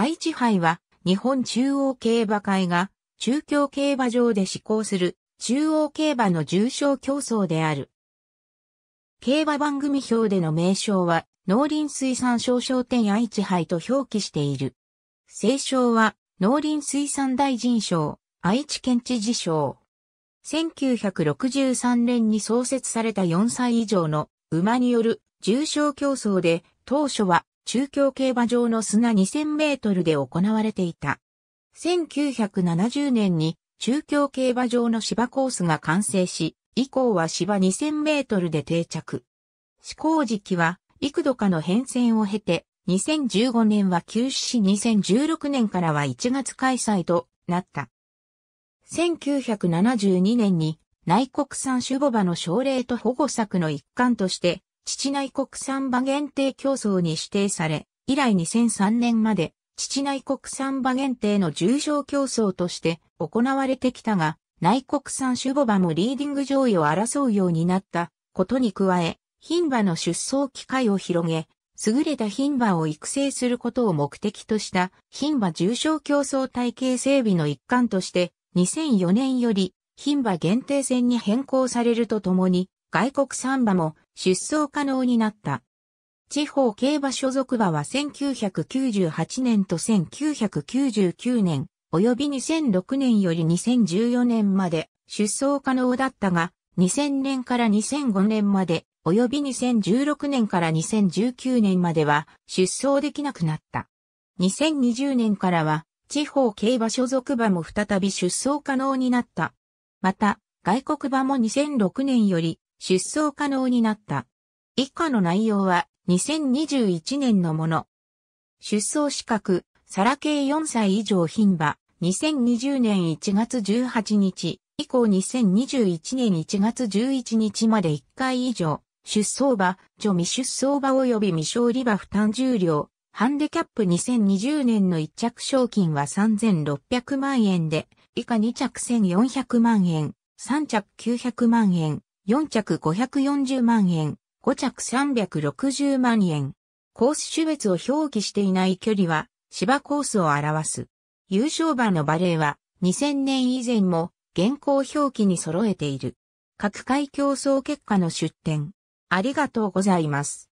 愛知杯は日本中央競馬会が中京競馬場で施行する中央競馬の重賞競争である。競馬番組表での名称は農林水産省商店愛知杯と表記している。清賞は農林水産大臣賞、愛知県知事賞。1963年に創設された4歳以上の馬による重賞競争で当初は中京競馬場の砂2000メートルで行われていた。1970年に中京競馬場の芝コースが完成し、以降は芝2000メートルで定着。試行時期は幾度かの変遷を経て、2015年は休止し2016年からは1月開催となった。1972年に内国産種母馬の奨励と保護策の一環として父内国産馬限定競争に指定され、以来2003年まで、父内国産馬限定の重賞競争として行われてきたが、内国産守母馬もリーディング上位を争うようになったことに加え、牝馬の出走機会を広げ、優れた牝馬を育成することを目的とした牝馬重賞競争体系整備の一環として2004年より牝馬限定戦に変更されるとともに外国産馬も出走可能になった。地方競馬所属馬は1998年と1999年、及び2006年より2014年まで出走可能だったが、2000年から2005年まで、及び2016年から2019年までは出走できなくなった。2020年からは地方競馬所属馬も再び出走可能になった。また、外国馬も2006年より出走可能になった。以下の内容は2021年のもの。出走資格、サラ系4歳以上牝馬、2020年1月18日以降2021年1月11日まで1回以上、出走馬、除未出走馬及び未勝利馬負担重量、ハンデキャップ2020年の1着賞金は3600万円で、以下2着1400万円、3着900万円、4着540万円、5着360万円。コース種別を表記していない距離は芝コースを表す。優勝馬のバレーは2000年以前も現行表記に揃えている。各回競争結果の出展。ありがとうございます。